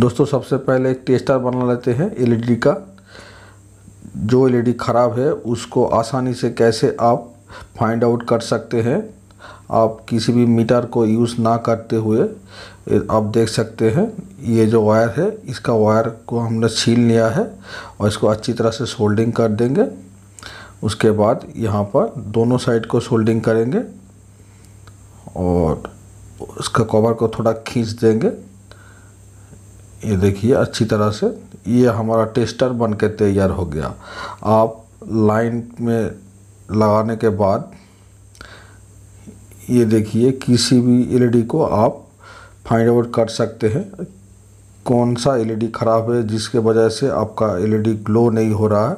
दोस्तों सबसे पहले एक टेस्टर बना लेते हैं एलईडी का जो एलईडी ख़राब है उसको आसानी से कैसे आप फाइंड आउट कर सकते हैं आप किसी भी मीटर को यूज़ ना करते हुए आप देख सकते हैं ये जो वायर है इसका वायर को हमने छीन लिया है और इसको अच्छी तरह से सोल्डिंग कर देंगे उसके बाद यहाँ पर दोनों साइड को सोल्डिंग करेंगे और उसका कवर को थोड़ा खींच देंगे ये देखिए अच्छी तरह से ये हमारा टेस्टर बन के तैयार हो गया आप लाइन में लगाने के बाद ये देखिए किसी भी एलईडी को आप फाइंड आउट कर सकते हैं कौन सा एलईडी ख़राब है जिसके वजह से आपका एलईडी ग्लो नहीं हो रहा है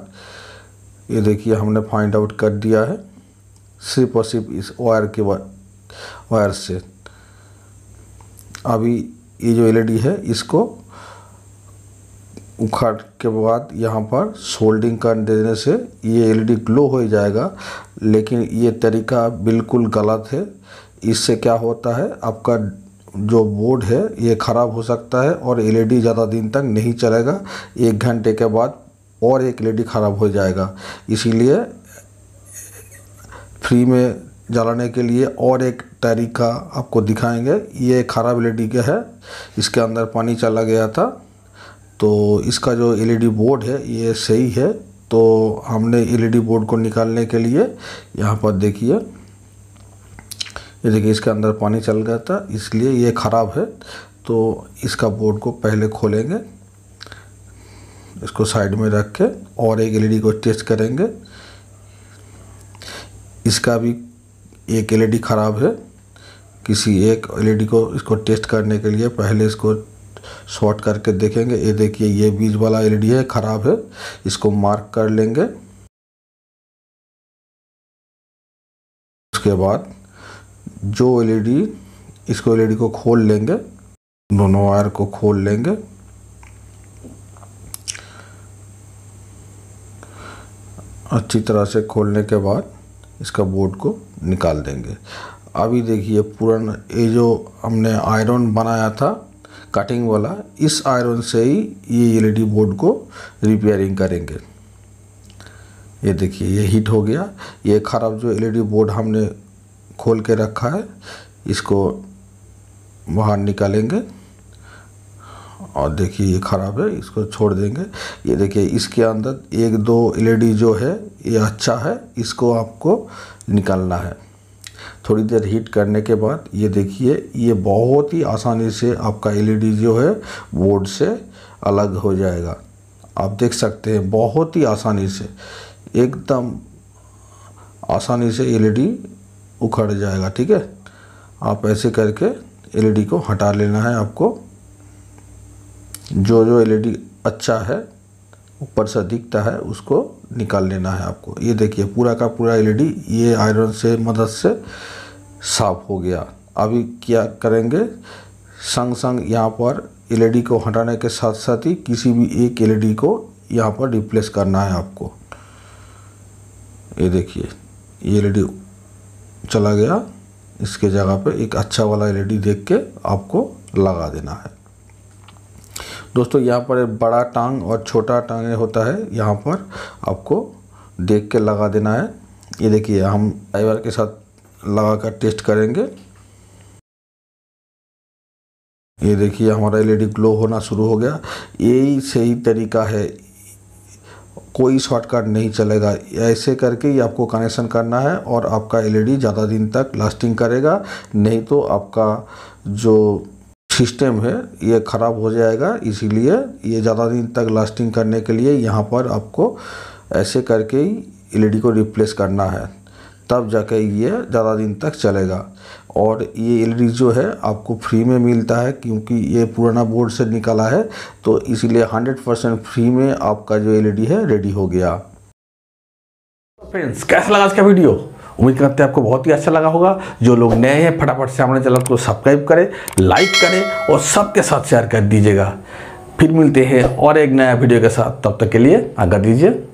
ये देखिए हमने फाइंड आउट कर दिया है सिर्फ और सिर्फ इस वायर के वायर से अभी ये जो एलईडी है इसको उखाड़ के बाद यहाँ पर सोल्डिंग कर देने से ये एलईडी ग्लो हो जाएगा लेकिन ये तरीका बिल्कुल गलत है इससे क्या होता है आपका जो बोर्ड है ये ख़राब हो सकता है और एलईडी ज़्यादा दिन तक नहीं चलेगा एक घंटे के बाद और एक एलईडी ख़राब हो जाएगा इसीलिए फ्री में जलाने के लिए और एक तरीका आपको दिखाएंगे ये ख़राब एल का है इसके अंदर पानी चला गया था तो इसका जो एलईडी बोर्ड e है ये सही है तो हमने एलईडी बोर्ड e को निकालने के लिए यहाँ पर देखिए ये देखिए इसके अंदर पानी चल गया था इसलिए ये ख़राब है तो इसका बोर्ड को पहले खोलेंगे इसको साइड में रख के और एक एलईडी e को टेस्ट करेंगे इसका भी एक एलईडी ख़राब है किसी एक एलईडी को इसको टेस्ट करने के लिए पहले इसको शॉर्ट करके देखेंगे ये देखिए ये बीज वाला एलईडी है ख़राब है इसको मार्क कर लेंगे उसके बाद जो एलईडी इसको एलईडी को खोल लेंगे दोनों वायर को खोल लेंगे अच्छी तरह से खोलने के बाद इसका बोर्ड को निकाल देंगे अभी देखिए पूरा ये जो हमने आयरन बनाया था कटिंग वाला इस आयरन से ही ये एल बोर्ड e को रिपेयरिंग करेंगे ये देखिए ये हीट हो गया ये खराब जो एल बोर्ड e हमने खोल के रखा है इसको बाहर निकालेंगे और देखिए ये ख़राब है इसको छोड़ देंगे ये देखिए इसके अंदर एक दो एलईडी e जो है ये अच्छा है इसको आपको निकालना है थोड़ी देर हीट करने के बाद ये देखिए ये बहुत ही आसानी से आपका एलईडी जो है बोर्ड से अलग हो जाएगा आप देख सकते हैं बहुत ही आसानी से एकदम आसानी से एलईडी उखड़ जाएगा ठीक है आप ऐसे करके एलईडी को हटा लेना है आपको जो जो एलईडी अच्छा है ऊपर से दिखता है उसको निकाल लेना है आपको ये देखिए पूरा का पूरा एलईडी e ये आयरन से मदद से साफ हो गया अभी क्या करेंगे संग संग यहाँ पर एलईडी e को हटाने के साथ साथ ही किसी भी एक एलईडी e को यहाँ पर रिप्लेस करना है आपको ये देखिए ये एलईडी चला गया इसके जगह पे एक अच्छा वाला एलईडी देख के आपको लगा देना है दोस्तों यहाँ पर बड़ा टांग और छोटा टांग होता है यहाँ पर आपको देख के लगा देना है ये देखिए हम फाइबर के साथ लगा कर टेस्ट करेंगे ये देखिए हमारा एलईडी ग्लो होना शुरू हो गया यही सही तरीका है कोई शॉर्टकट नहीं चलेगा ऐसे करके ही आपको कनेक्शन करना है और आपका एलईडी ज़्यादा दिन तक लास्टिंग करेगा नहीं तो आपका जो सिस्टम है ये ख़राब हो जाएगा इसीलिए ये ज़्यादा दिन तक लास्टिंग करने के लिए यहाँ पर आपको ऐसे करके ही एल e को रिप्लेस करना है तब जाके ये ज़्यादा दिन तक चलेगा और ये एल e जो है आपको फ्री में मिलता है क्योंकि ये पुराना बोर्ड से निकाला है तो इसीलिए 100 परसेंट फ्री में आपका जो एल e है रेडी हो गया फ्रेंड्स कैसा लगा इसका वीडियो उम्मीद करते हैं आपको बहुत ही अच्छा लगा होगा जो लोग नए हैं फटाफट से हमारे चैनल को सब्सक्राइब करें लाइक करें और सबके साथ शेयर कर दीजिएगा फिर मिलते हैं और एक नया वीडियो के साथ तब तक के लिए आगा दीजिए